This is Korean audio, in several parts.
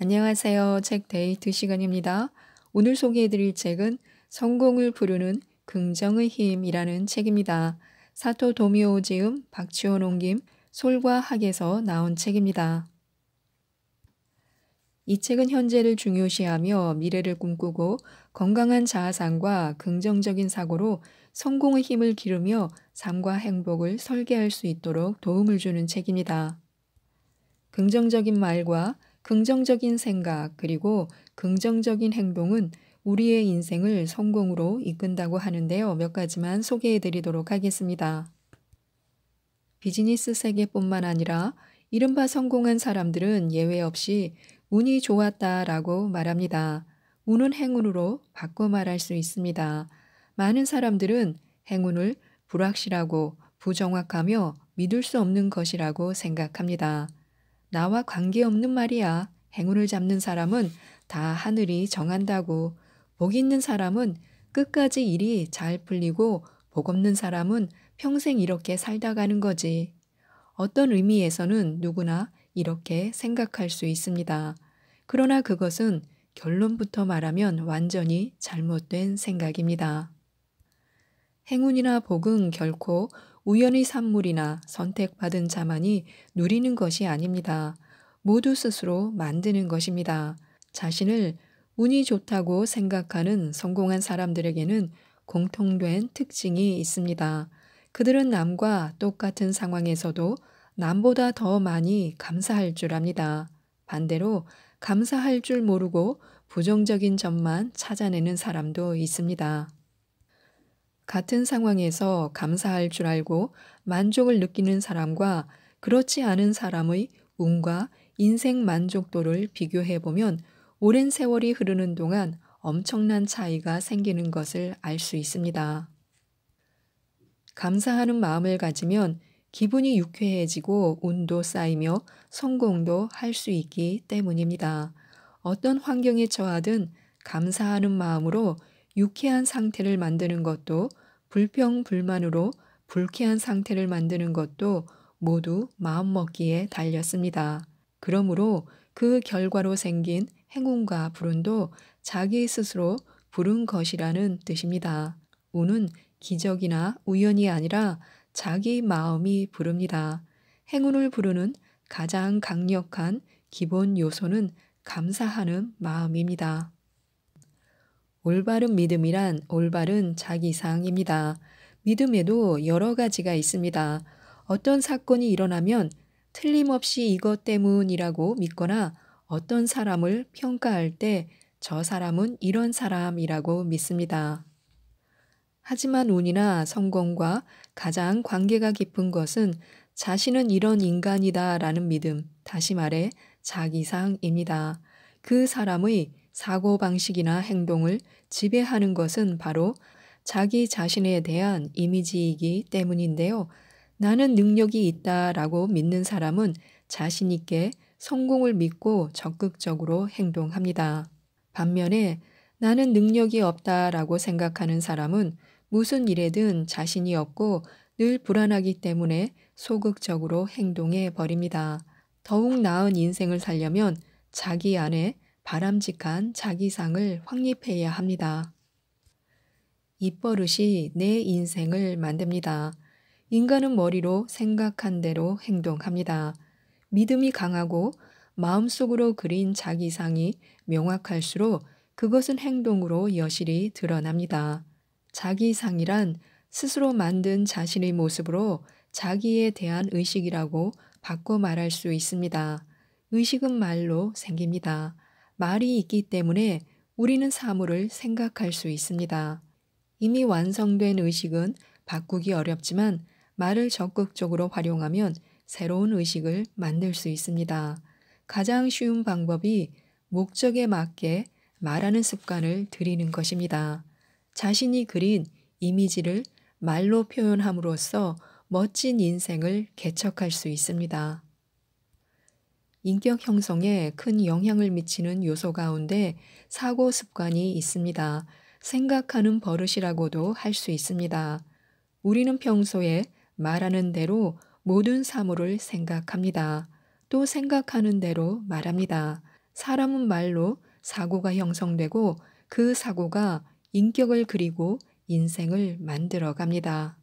안녕하세요. 책 데이트 시간입니다. 오늘 소개해드릴 책은 성공을 부르는 긍정의 힘이라는 책입니다. 사토 도미오 지음, 박치원 옹김, 솔과 학에서 나온 책입니다. 이 책은 현재를 중요시하며 미래를 꿈꾸고 건강한 자아상과 긍정적인 사고로 성공의 힘을 기르며 삶과 행복을 설계할 수 있도록 도움을 주는 책입니다. 긍정적인 말과 긍정적인 생각 그리고 긍정적인 행동은 우리의 인생을 성공으로 이끈다고 하는데요. 몇 가지만 소개해 드리도록 하겠습니다. 비즈니스 세계뿐만 아니라 이른바 성공한 사람들은 예외 없이 운이 좋았다 라고 말합니다. 운은 행운으로 바꿔 말할 수 있습니다. 많은 사람들은 행운을 불확실하고 부정확하며 믿을 수 없는 것이라고 생각합니다. 나와 관계없는 말이야. 행운을 잡는 사람은 다 하늘이 정한다고. 복 있는 사람은 끝까지 일이 잘 풀리고 복 없는 사람은 평생 이렇게 살다 가는 거지. 어떤 의미에서는 누구나 이렇게 생각할 수 있습니다. 그러나 그것은 결론부터 말하면 완전히 잘못된 생각입니다. 행운이나 복은 결코 우연히 산물이나 선택받은 자만이 누리는 것이 아닙니다. 모두 스스로 만드는 것입니다. 자신을 운이 좋다고 생각하는 성공한 사람들에게는 공통된 특징이 있습니다. 그들은 남과 똑같은 상황에서도 남보다 더 많이 감사할 줄 압니다. 반대로 감사할 줄 모르고 부정적인 점만 찾아내는 사람도 있습니다. 같은 상황에서 감사할 줄 알고 만족을 느끼는 사람과 그렇지 않은 사람의 운과 인생 만족도를 비교해 보면 오랜 세월이 흐르는 동안 엄청난 차이가 생기는 것을 알 수 있습니다. 감사하는 마음을 가지면 기분이 유쾌해지고 운도 쌓이며 성공도 할 수 있기 때문입니다. 어떤 환경에 처하든 감사하는 마음으로 유쾌한 상태를 만드는 것도 불평불만으로 불쾌한 상태를 만드는 것도 모두 마음먹기에 달렸습니다. 그러므로 그 결과로 생긴 행운과 불운도 자기 스스로 부른 것이라는 뜻입니다. 운은 기적이나 우연이 아니라 자기 마음이 부릅니다. 행운을 부르는 가장 강력한 기본 요소는 감사하는 마음입니다. 올바른 믿음이란 올바른 자기상입니다. 믿음에도 여러 가지가 있습니다. 어떤 사건이 일어나면 틀림없이 이것 때문이라고 믿거나 어떤 사람을 평가할 때 저 사람은 이런 사람이라고 믿습니다. 하지만 운이나 성공과 가장 관계가 깊은 것은 자신은 이런 인간이다 라는 믿음, 다시 말해 자기상입니다. 그 사람의 사고방식이나 행동을 지배하는 것은 바로 자기 자신에 대한 이미지이기 때문인데요. 나는 능력이 있다 라고 믿는 사람은 자신있게 성공을 믿고 적극적으로 행동합니다. 반면에 나는 능력이 없다 라고 생각하는 사람은 무슨 일에든 자신이 없고 늘 불안하기 때문에 소극적으로 행동해 버립니다. 더욱 나은 인생을 살려면 자기 안에 바람직한 자기상을 확립해야 합니다. 입버릇이 내 인생을 만듭니다. 인간은 머리로 생각한 대로 행동합니다. 믿음이 강하고 마음속으로 그린 자기상이 명확할수록 그것은 행동으로 여실히 드러납니다. 자기상이란 스스로 만든 자신의 모습으로 자기에 대한 의식이라고 바꿔 말할 수 있습니다. 의식은 말로 생깁니다. 말이 있기 때문에 우리는 사물을 생각할 수 있습니다. 이미 완성된 의식은 바꾸기 어렵지만 말을 적극적으로 활용하면 새로운 의식을 만들 수 있습니다. 가장 쉬운 방법이 목적에 맞게 말하는 습관을 들이는 것입니다. 자신이 그린 이미지를 말로 표현함으로써 멋진 인생을 개척할 수 있습니다. 인격 형성에 큰 영향을 미치는 요소 가운데 사고 습관이 있습니다. 생각하는 버릇이라고도 할 수 있습니다. 우리는 평소에 말하는 대로 모든 사물을 생각합니다. 또 생각하는 대로 말합니다. 사람은 말로 사고가 형성되고 그 사고가 인격을 그리고 인생을 만들어 갑니다.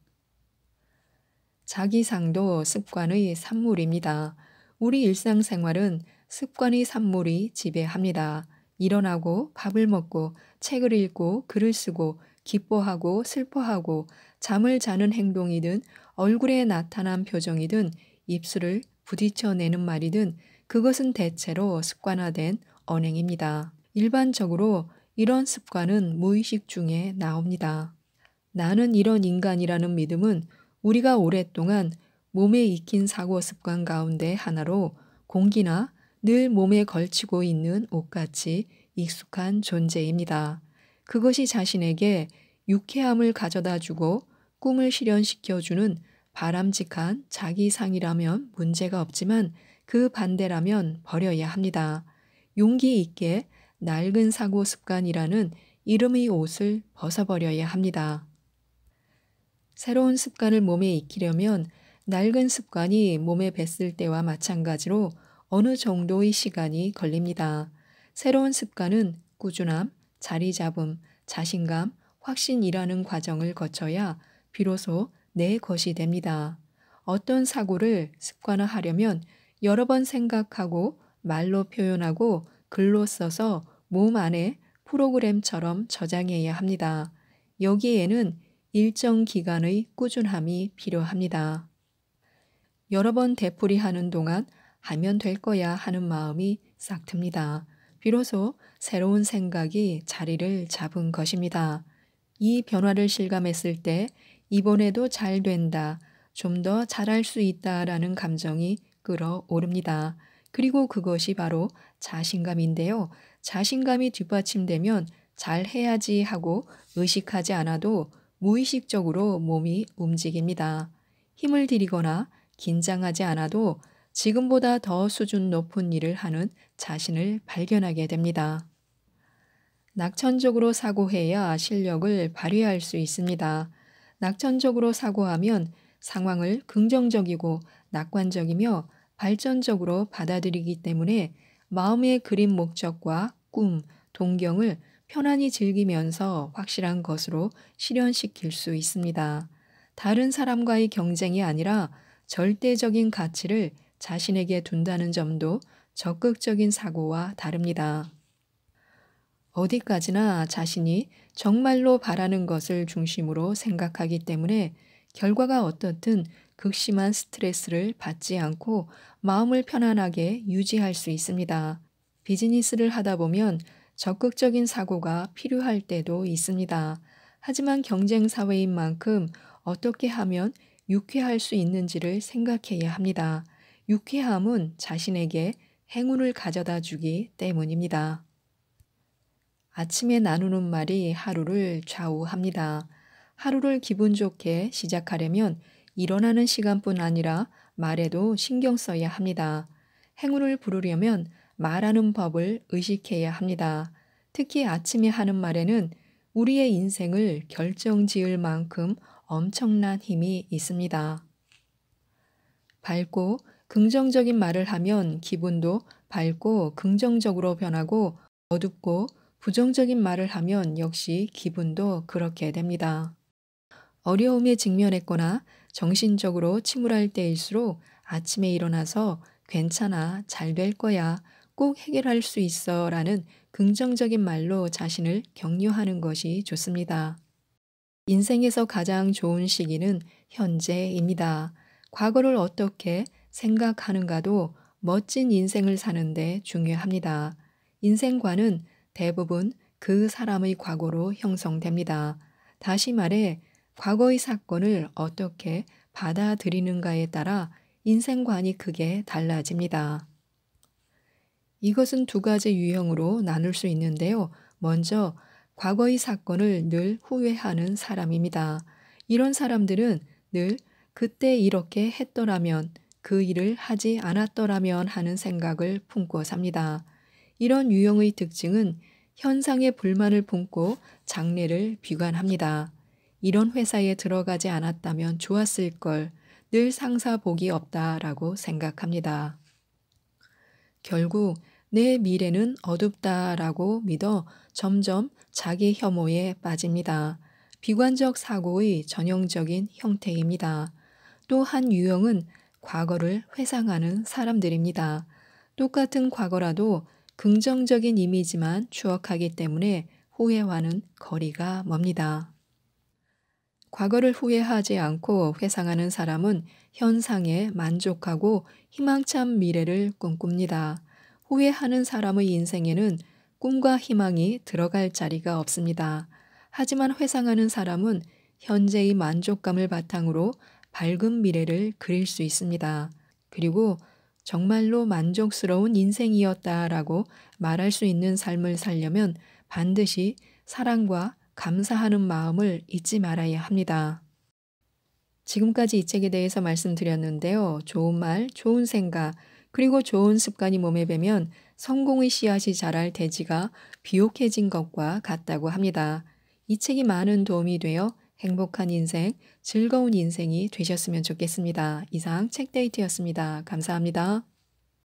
자기상도 습관의 산물입니다. 우리 일상생활은 습관이 산물이 지배합니다. 일어나고 밥을 먹고 책을 읽고 글을 쓰고 기뻐하고 슬퍼하고 잠을 자는 행동이든 얼굴에 나타난 표정이든 입술을 부딪혀내는 말이든 그것은 대체로 습관화된 언행입니다. 일반적으로 이런 습관은 무의식 중에 나옵니다. 나는 이런 인간이라는 믿음은 우리가 오랫동안 몸에 익힌 사고 습관 가운데 하나로 공기나 늘 몸에 걸치고 있는 옷같이 익숙한 존재입니다. 그것이 자신에게 유쾌함을 가져다 주고 꿈을 실현시켜 주는 바람직한 자기상이라면 문제가 없지만 그 반대라면 버려야 합니다. 용기 있게 낡은 사고 습관이라는 이름의 옷을 벗어버려야 합니다. 새로운 습관을 몸에 익히려면 낡은 습관이 몸에 뱄을 때와 마찬가지로 어느 정도의 시간이 걸립니다. 새로운 습관은 꾸준함, 자리 잡음, 자신감, 확신이라는 과정을 거쳐야 비로소 내 것이 됩니다. 어떤 사고를 습관화하려면 여러 번 생각하고 말로 표현하고 글로 써서 몸 안에 프로그램처럼 저장해야 합니다. 여기에는 일정 기간의 꾸준함이 필요합니다. 여러 번 되풀이하는 동안 하면 될 거야 하는 마음이 싹 듭니다. 비로소 새로운 생각이 자리를 잡은 것입니다. 이 변화를 실감했을 때 이번에도 잘 된다, 좀 더 잘할 수 있다 라는 감정이 끌어오릅니다. 그리고 그것이 바로 자신감인데요. 자신감이 뒷받침되면 잘 해야지 하고 의식하지 않아도 무의식적으로 몸이 움직입니다. 힘을 들이거나 긴장하지 않아도 지금보다 더 수준 높은 일을 하는 자신을 발견하게 됩니다. 낙천적으로 사고해야 실력을 발휘할 수 있습니다. 낙천적으로 사고하면 상황을 긍정적이고 낙관적이며 발전적으로 받아들이기 때문에 마음의 그림 목적과 꿈, 동경을 편안히 즐기면서 확실한 것으로 실현시킬 수 있습니다. 다른 사람과의 경쟁이 아니라 절대적인 가치를 자신에게 둔다는 점도 적극적인 사고와 다릅니다. 어디까지나 자신이 정말로 바라는 것을 중심으로 생각하기 때문에 결과가 어떻든 극심한 스트레스를 받지 않고 마음을 편안하게 유지할 수 있습니다. 비즈니스를 하다 보면 적극적인 사고가 필요할 때도 있습니다. 하지만 경쟁 사회인 만큼 어떻게 하면 유쾌할 수 있는지를 생각해야 합니다. 유쾌함은 자신에게 행운을 가져다 주기 때문입니다. 아침에 나누는 말이 하루를 좌우합니다. 하루를 기분 좋게 시작하려면 일어나는 시간뿐 아니라 말에도 신경 써야 합니다. 행운을 부르려면 말하는 법을 의식해야 합니다. 특히 아침에 하는 말에는 우리의 인생을 결정 지을 만큼 엄청난 힘이 있습니다. 밝고 긍정적인 말을 하면 기분도 밝고 긍정적으로 변하고 어둡고 부정적인 말을 하면 역시 기분도 그렇게 됩니다. 어려움에 직면했거나 정신적으로 침울할 때일수록 아침에 일어나서 괜찮아, 잘 될 거야, 꼭 해결할 수 있어 라는 긍정적인 말로 자신을 격려하는 것이 좋습니다. 인생에서 가장 좋은 시기는 현재입니다. 과거를 어떻게 생각하는가도 멋진 인생을 사는데 중요합니다. 인생관은 대부분 그 사람의 과거로 형성됩니다. 다시 말해, 과거의 사건을 어떻게 받아들이는가에 따라 인생관이 크게 달라집니다. 이것은 두 가지 유형으로 나눌 수 있는데요. 먼저 과거의 사건을 늘 후회하는 사람입니다. 이런 사람들은 늘 그때 이렇게 했더라면 그 일을 하지 않았더라면 하는 생각을 품고 삽니다. 이런 유형의 특징은 현상의 불만을 품고 장래를 비관합니다. 이런 회사에 들어가지 않았다면 좋았을 걸 늘 상사 복이 없다라고 생각합니다. 결국 내 미래는 어둡다라고 믿어 점점 자기 혐오에 빠집니다. 비관적 사고의 전형적인 형태입니다. 또 한 유형은 과거를 회상하는 사람들입니다. 똑같은 과거라도 긍정적인 이미지만 추억하기 때문에 후회와는 거리가 멉니다. 과거를 후회하지 않고 회상하는 사람은 현상에 만족하고 희망찬 미래를 꿈꿉니다. 후회하는 사람의 인생에는 꿈과 희망이 들어갈 자리가 없습니다. 하지만 회상하는 사람은 현재의 만족감을 바탕으로 밝은 미래를 그릴 수 있습니다. 그리고 정말로 만족스러운 인생이었다라고 말할 수 있는 삶을 살려면 반드시 사랑과 감사하는 마음을 잊지 말아야 합니다. 지금까지 이 책에 대해서 말씀드렸는데요. 좋은 말, 좋은 생각, 그리고 좋은 습관이 몸에 배면 성공의 씨앗이 자랄 대지가 비옥해진 것과 같다고 합니다. 이 책이 많은 도움이 되어 행복한 인생, 즐거운 인생이 되셨으면 좋겠습니다. 이상 책데이트였습니다. 감사합니다.